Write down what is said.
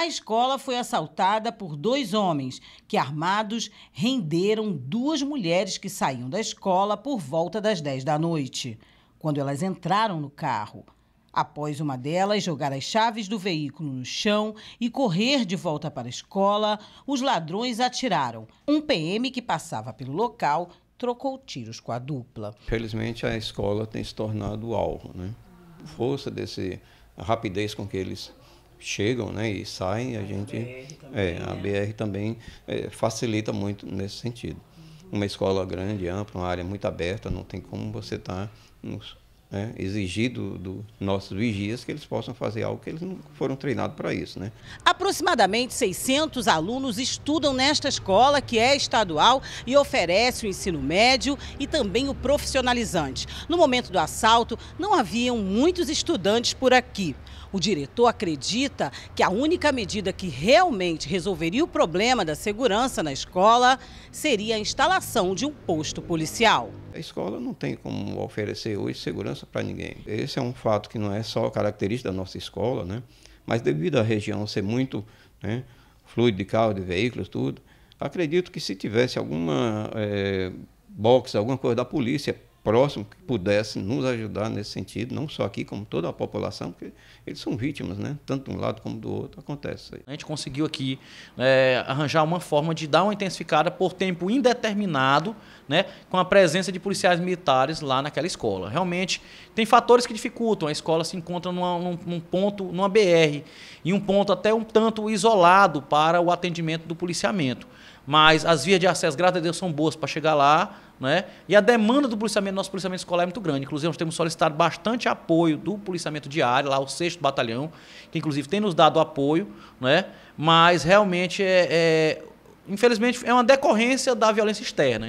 A escola foi assaltada por dois homens que, armados, renderam duas mulheres que saíam da escola por volta das 10 da noite, quando elas entraram no carro. Após uma delas jogar as chaves do veículo no chão e correr de volta para a escola, os ladrões atiraram. Um PM que passava pelo local trocou tiros com a dupla. Felizmente, a escola tem se tornado alvo. Né? Força desse, a rapidez com que eles chegam né, e saem, a, a gente. BR é, também, é, a né? BR também é, facilita muito nesse sentido. Uhum. Uma escola grande, ampla, uma área muito aberta, não tem como você estar tá né, exigir do, do, nossos vigias que eles possam fazer algo que eles não foram treinados para isso. Né? Aproximadamente 600 alunos estudam nesta escola, que é estadual e oferece o ensino médio e também o profissionalizante. No momento do assalto, não haviam muitos estudantes por aqui. O diretor acredita que a única medida que realmente resolveria o problema da segurança na escola seria a instalação de um posto policial. A escola não tem como oferecer hoje segurança para ninguém. Esse é um fato que não é só característica da nossa escola, né? mas devido à região ser muito né, fluido de carro, de veículos, tudo, acredito que se tivesse alguma é, box, alguma coisa da polícia próximo que pudesse nos ajudar nesse sentido, não só aqui, como toda a população, porque eles são vítimas, né? Tanto de um lado como do outro, acontece isso aí. A gente conseguiu aqui é, arranjar uma forma de dar uma intensificada por tempo indeterminado, né? Com a presença de policiais militares lá naquela escola. Realmente, tem fatores que dificultam. A escola se encontra numa, num, num ponto, numa BR, e um ponto até um tanto isolado para o atendimento do policiamento. Mas as vias de acesso, graças a Deus, são boas para chegar lá. Né? E a demanda do policiamento, nosso policiamento escolar é muito grande. Inclusive, nós temos solicitado bastante apoio do policiamento diário, lá o 6 Batalhão, que inclusive tem nos dado apoio, né? mas realmente é, é infelizmente, é uma decorrência da violência externa.